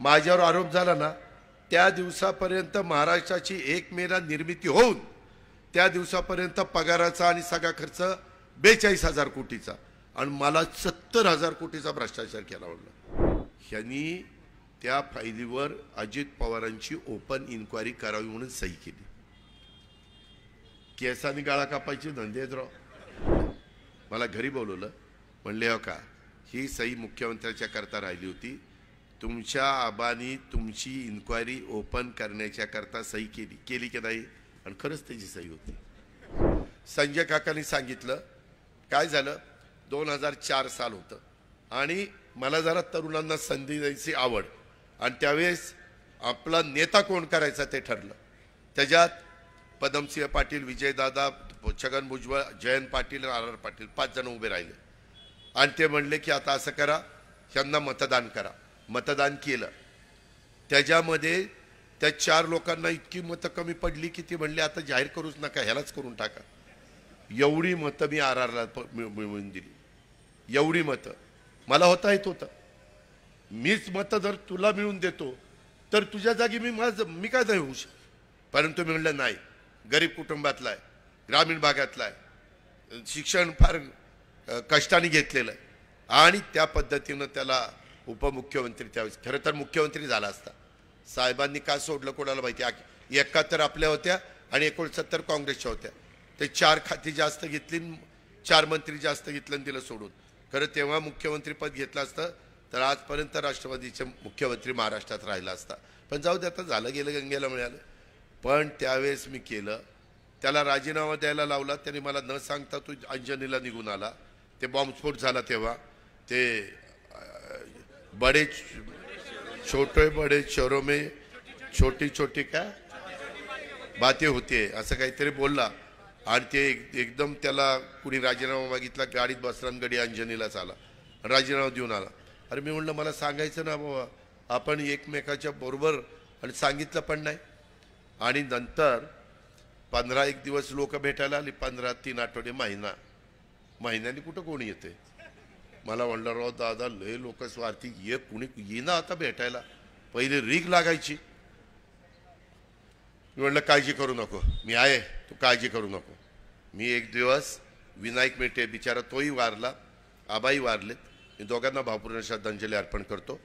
माझ्यावर आरोप झाला ना त्या दिवसापर्यंत महाराष्ट्राची एक मेला निर्मिती होऊन त्या दिवसापर्यंत पगाराचा आणि सगळा खर्च बेचाळीस हजार कोटीचा आणि मला सत्तर हजार कोटीचा भ्रष्टाचार केला म्हणला ह्यांनी त्या फायलीवर अजित पवारांची ओपन इन्क्वायरी करावी म्हणून सही केली केसाने गाळा कापायची धंदे मला घरी बोलवलं म्हणले हो का ही सही मुख्यमंत्र्यांच्या करता राहिली होती तुमच्या आबानी तुमची इन्क्वायरी ओपन करण्याच्याकरता सही केली केली की नाही आणि खरंच त्याची सही होती संजय काकांनी सांगितलं काय झालं दोन हजार चार साल होतं आणि मला जरा तरुणांना संधी द्यायची आवड आणि त्यावेळेस आपला नेता कोण करायचा ते ठरलं त्याच्यात पदमसिंह पाटील विजयदादा छगन भुजबळ जयंत पाटील आर आर पाटील पाच जण उभे राहिले आणि ते म्हणले की आता असं करा यांना मतदान करा मतदान केलं त्याच्यामध्ये त्या चार लोकांना इतकी मतं कमी पडली की ती म्हणली आता जाहीर करूच नका ह्यालाच करून टाका एवढी मतं मी आर आरला मिळवून दिली एवढी मतं मला होता येत होतं मीच मतं जर तुला मिळून देतो तर तुझ्या जागी मी माझं मी काय जाऊ होऊ शकतो परंतु मी म्हणलं नाही गरीब कुटुंबातला आहे ग्रामीण भागातला आहे शिक्षण फार कष्टाने घेतलेलं आहे आणि त्या पद्धतीनं त्याला उपमुख्यमंत्री त्यावेळेस खरं तर मुख्यमंत्री झाला असता साहेबांनी का सोडलं कोणाला माहिती एकाहत्तर आपल्या होत्या आणि एकोणसत्तर काँग्रेसच्या होत्या ते चार खाती जास्त घेतली चार मंत्री जास्त घेतलं तिला सोडून खरं तेव्हा मुख्यमंत्रीपद घेतलं असतं तर आजपर्यंत राष्ट्रवादीचे मुख्यमंत्री महाराष्ट्रात राहिला असता पण जाऊ दे आता झालं गेलं गंगेला मिळालं पण त्यावेळेस मी केलं त्याला राजीनामा द्यायला लावला त्याने मला न सांगता तू अंजनीला निघून आला ते बॉम्बस्फोट झाला तेव्हा ते बड़े छोटे बड़े शहरों में छोटी छोटी का बातें होते असं काहीतरी बोलला आणि ते एक एकदम त्याला कुणी राजीनामा मागितला गाडीत आणि गडी अंजनीलाच आला राजीनामा देऊन आला अरे मी म्हणलं मला सांगायचं ना बाबा आपण एकमेकाच्या बरोबर आणि सांगितलं पण नाही आणि नंतर पंधरा एक दिवस लोक भेटायला आली पंधरा तीन आठवडे महिना महिन्याने कुठं कोणी येते मला म्हणलं राव दादा लय लोक स्वार्थी ये कुणी ना आता भेटायला पहिले रीग लागायची मी म्हणलं काळजी करू नको मी आहे तू काळजी करू नको मी एक दिवस विनायक मेटे बिचारा तोही वारला आबाई वारलेत मी दोघांना भावपूर्ण श्रद्धांजली अर्पण करतो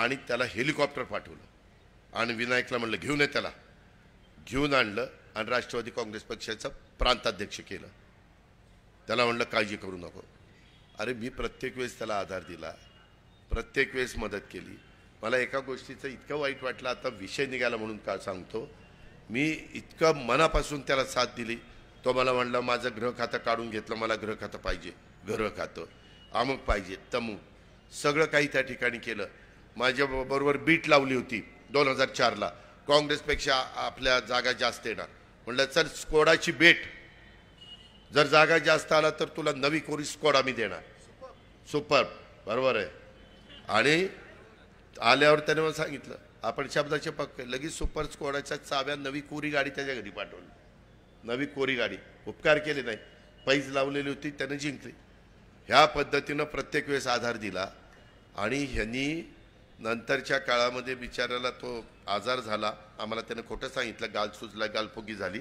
आणि त्याला हेलिकॉप्टर पाठवलं आणि विनायकला म्हणलं घेऊन ये त्याला घेऊन आणलं आणि राष्ट्रवादी काँग्रेस पक्षाचं प्रांताध्यक्ष केलं त्याला म्हणलं काळजी करू नको अरे मी प्रत्येक वेळेस त्याला आधार दिला प्रत्येक वेळेस मदत केली मला एका गोष्टीचं इतकं वाईट वाटलं आता विषय निघाला म्हणून का सांगतो मी इतकं मनापासून त्याला साथ दिली तो मला म्हणला माझं ग्रह खातं काढून घेतलं मला ग्रह खातं पाहिजे ग्रह खातं अमुक पाहिजे तमुक सगळं काही त्या ठिकाणी केलं माझ्याबरोबर बीट लावली होती दोन हजार चारला काँग्रेसपेक्षा आपल्या जागा जास्त येणार म्हटलं चल स्कोडाची बेट जर जागा जास्त आला तर तुला नवी कोरी स्कोडा मी देणार सुपर बरोबर आहे आणि आल्यावर त्याने मला सांगितलं आपण शब्दाचे पक्क लगेच सुपर स्कोडाच्या चाव्या नवी कोरी गाडी त्याच्या घरी पाठवली नवी कोरी गाडी उपकार केले नाही पैज लावलेली होती त्याने जिंकली ह्या पद्धतीनं प्रत्येक वेळेस आधार दिला आणि ह्यांनी नंतरच्या काळामध्ये बिचाऱ्याला तो आजार झाला आम्हाला त्यानं खोटं सांगितलं गाल सुजला गालफुगी झाली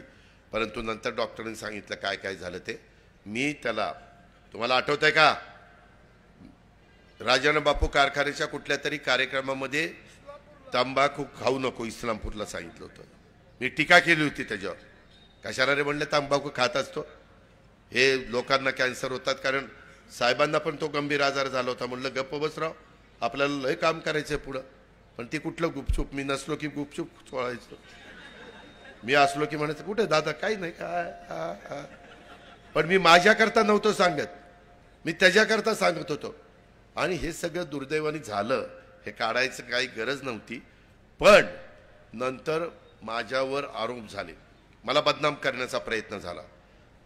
परंतु नंतर डॉक्टरांनी सांगितलं काय काय झालं ते मी त्याला तुम्हाला आठवत आहे का राजानं बापू कारखान्याच्या कुठल्या तरी कार्यक्रमामध्ये तंबाखू खाऊ नको इस्लामपूरला सांगितलं होतं मी टीका केली होती त्याच्यावर कशाला रे म्हणलं तंबाखू खात असतो हे लोकांना कॅन्सर होतात कारण साहेबांना पण तो गंभीर आजार झाला होता म्हणलं गप्प बसराव आपल्याला लय काम करायचं आहे पुढं पण ती कुठलं गुपचूप मी नसलो की गुपचूप सोडायचो मी असलो की म्हणायचं कुठे दादा काही नाही काय पण मी माझ्याकरता नव्हतो सांगत मी त्याच्याकरता सांगत होतो आणि हे सगळं दुर्दैवाने झालं हे काढायचं काही गरज नव्हती पण नंतर माझ्यावर आरोप झाले मला बदनाम करण्याचा प्रयत्न झाला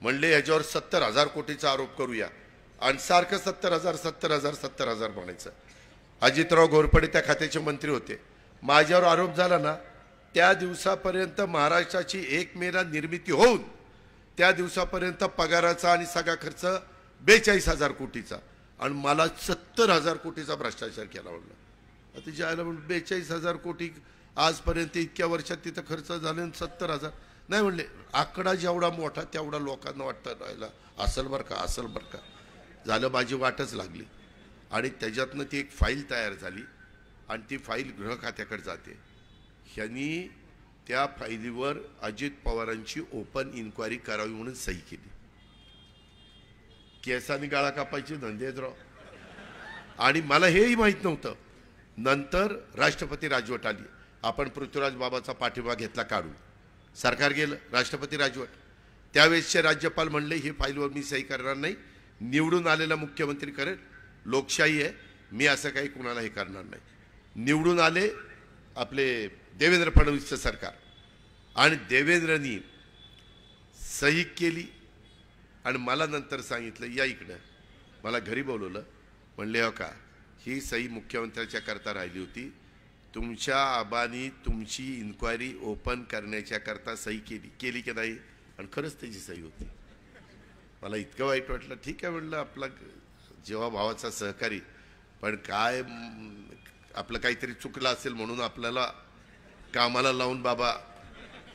म्हणले याच्यावर सत्तर हजार कोटीचा आरोप करूया आणि सारखं सत्तर हजार सत्तर हजार सत्तर हजार म्हणायचं अजितराव घोरपडे त्या खात्याचे मंत्री होते माझ्यावर आरोप झाला ना त्या दिवसापर्यंत महाराष्ट्राची एक मेला निर्मिती होऊन त्या दिवसापर्यंत पगाराचा आणि सगळा खर्च बेचाळीस हजार कोटीचा आणि मला सत्तर हजार कोटीचा भ्रष्टाचार केला आवडला आता ज्यायला म्हणलं बेचाळीस हजार कोटी आजपर्यंत इतक्या वर्षात तिथं खर्च झाले सत्तर हजार नाही म्हणले आकडा जेवढा मोठा तेवढा लोकांना वाटतं राहिला असल बर का असल बरं का झालं माझी वाटच लागली आणि त्याच्यातनं ती एक फाईल तयार झाली आणि ती फाईल गृह खात्याकडे जाते ह्यांनी त्या फाईलीवर अजित पवारांची ओपन इन्क्वायरी करावी म्हणून सही केली केसाने गाळा कापायची धंदे आणि मला हेही माहीत नव्हतं नंतर राष्ट्रपती राजवट आली आपण पृथ्वीराज बाबाचा पाठिंबा घेतला काढून सरकार गेलं राष्ट्रपती राजवट त्यावेळेसचे राज्यपाल म्हणले ही फाईलवर मी सही करणार नाही निवडून आलेला मुख्यमंत्री करेल लोकशाही आहे मी असं काही कुणाला हे करणार नाही निवडून आले आपले देवेंद्र फडणवीसचं सरकार आणि देवेंद्रनी सही केली आणि मला नंतर सांगितलं या इकडं मला घरी बोलवलं म्हणले हो का ही सही मुख्यमंत्र्याच्या करता राहिली होती तुमच्या आबानी तुमची इन्क्वायरी ओपन करण्याच्याकरता सही केली केली की नाही आणि खरंच त्याची सही होती मला इतकं वाईट वाटलं ठीक आहे म्हणलं आपला जेव्हा भावाचा सहकारी पण काय आपलं काहीतरी चुकलं असेल म्हणून आपल्याला कामाला लावून बाबा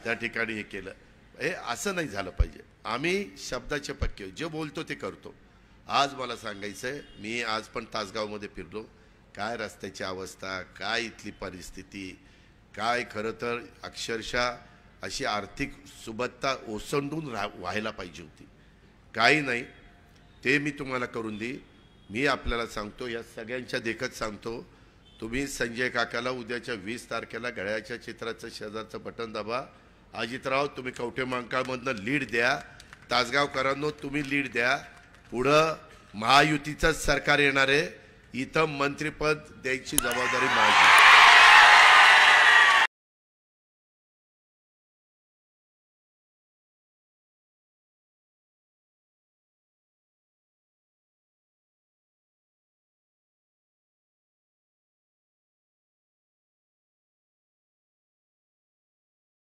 त्या ठिकाणी हे केलं हे असं नाही झालं पाहिजे आम्ही शब्दाचे पक्के जे बोलतो ते करतो आज मला सांगायचं आहे मी आज पण तासगावमध्ये फिरलो काय रस्त्याची अवस्था काय इथली परिस्थिती काय खरं तर अक्षरशः अशी आर्थिक सुबत्ता ओसंडून राह व्हायला पाहिजे होती काही नाही ते मी तुम्हाला करून दे मी आपल्याला सांगतो या सगळ्यांच्या देखत सांगतो तुम्ही संजय काकाला उद्याच्या वीस तारखेला घड्याच्या चित्राचं शेजारचं बटन दाबा अजितराव तुम्ही कवठे मांकाळमधनं लीड द्या तासगावकरांनो तुम्ही लीड द्या पुढं महायुतीचंच सरकार येणार आहे इथं मंत्रिपद द्यायची जबाबदारी माझी